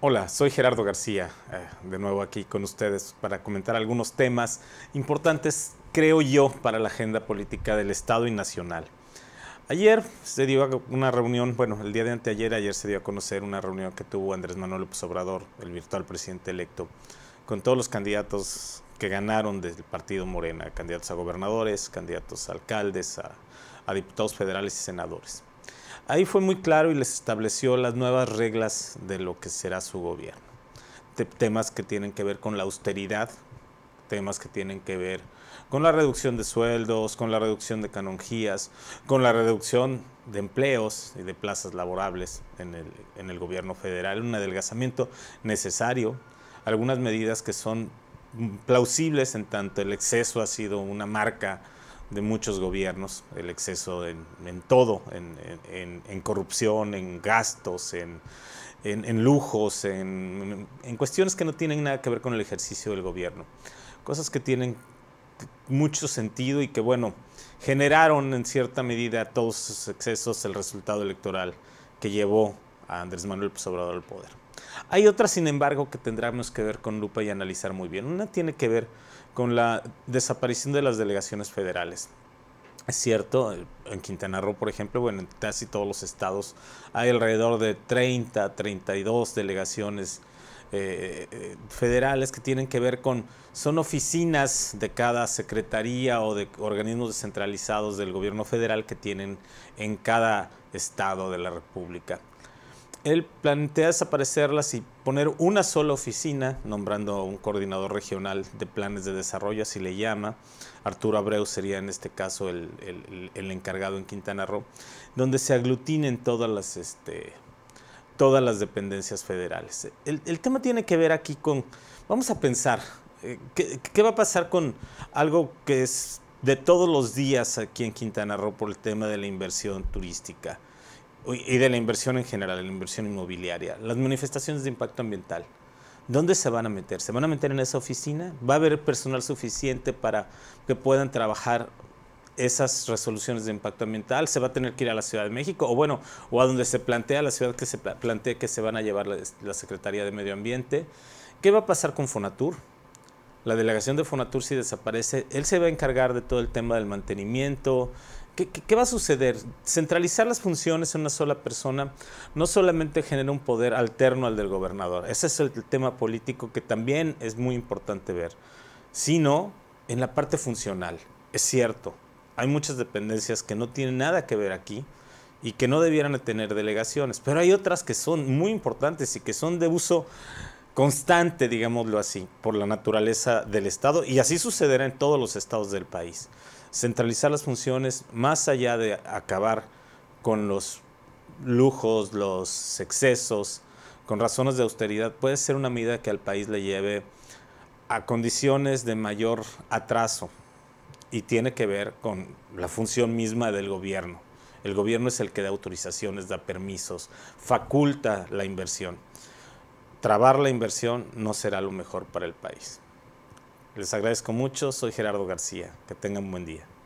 Hola, soy Gerardo García, eh, de nuevo aquí con ustedes para comentar algunos temas importantes, creo yo, para la agenda política del Estado y nacional. Ayer se dio una reunión, bueno, el día de anteayer, ayer se dio a conocer una reunión que tuvo Andrés Manuel López Obrador, el virtual presidente electo, con todos los candidatos que ganaron del partido Morena, candidatos a gobernadores, candidatos a alcaldes, a, a diputados federales y senadores. Ahí fue muy claro y les estableció las nuevas reglas de lo que será su gobierno. temas que tienen que ver con la austeridad, temas que tienen que ver con la reducción de sueldos, con la reducción de canonjías, con la reducción de empleos y de plazas laborables en el, en el gobierno federal, un adelgazamiento necesario, algunas medidas que son plausibles en tanto el exceso ha sido una marca de muchos gobiernos, el exceso en, todo, en, corrupción, en gastos, en, lujos, en, cuestiones que no tienen nada que ver con el ejercicio del gobierno. Cosas que tienen mucho sentido y que, bueno, generaron en cierta medida todos esos excesos el resultado electoral que llevó a Andrés Manuel López Obrador al poder. Hay otras, sin embargo, que tendremos que ver con lupa y analizar muy bien. Una tiene que ver con la desaparición de las delegaciones federales. Es cierto, eh, en Quintana Roo, por ejemplo, bueno, en casi todos los estados hay alrededor de 30, 32 delegaciones eh, eh, federales que tienen que ver con, son oficinas de cada secretaría o de organismos descentralizados del gobierno federal que tienen en cada estado de la República él plantea desaparecerlas y poner una sola oficina, nombrando a un coordinador regional de planes de desarrollo, así le llama. Arturo Abreu sería en este caso el, encargado en Quintana Roo, donde se aglutinen todas las, este, todas las dependencias federales. El, tema tiene que ver aquí con, vamos a pensar, eh, ¿qué va a pasar con algo que es de todos los días aquí en Quintana Roo por el tema de la inversión turística? y de la inversión en general, la inversión inmobiliaria, las manifestaciones de impacto ambiental. ¿Dónde se van a meter? ¿Se van a meter en esa oficina? ¿Va a haber personal suficiente para que puedan trabajar esas resoluciones de impacto ambiental? ¿Se va a tener que ir a la Ciudad de México? O bueno, o a donde se plantea la ciudad que se plantea que se van a llevar la, la Secretaría de Medio Ambiente. ¿Qué va a pasar con Fonatur? La delegación de Fonatur si desaparece, él se va a encargar de todo el tema del mantenimiento, ¿Qué, va a suceder? Centralizar las funciones en una sola persona no solamente genera un poder alterno al del gobernador, ese es el tema político que también es muy importante ver, sino en la parte funcional. Es cierto, hay muchas dependencias que no tienen nada que ver aquí y que no debieran tener delegaciones, pero hay otras que son muy importantes y que son de uso constante, digámoslo así, por la naturaleza del Estado y así sucederá en todos los estados del país. Centralizar las funciones más allá de acabar con los lujos, los excesos, con razones de austeridad, puede ser una medida que al país le lleve a condiciones de mayor atraso y tiene que ver con la función misma del gobierno. El gobierno es el que da autorizaciones, da permisos, faculta la inversión trabar la inversión no será lo mejor para el país. Les agradezco mucho, soy Gerardo García, que tengan un buen día.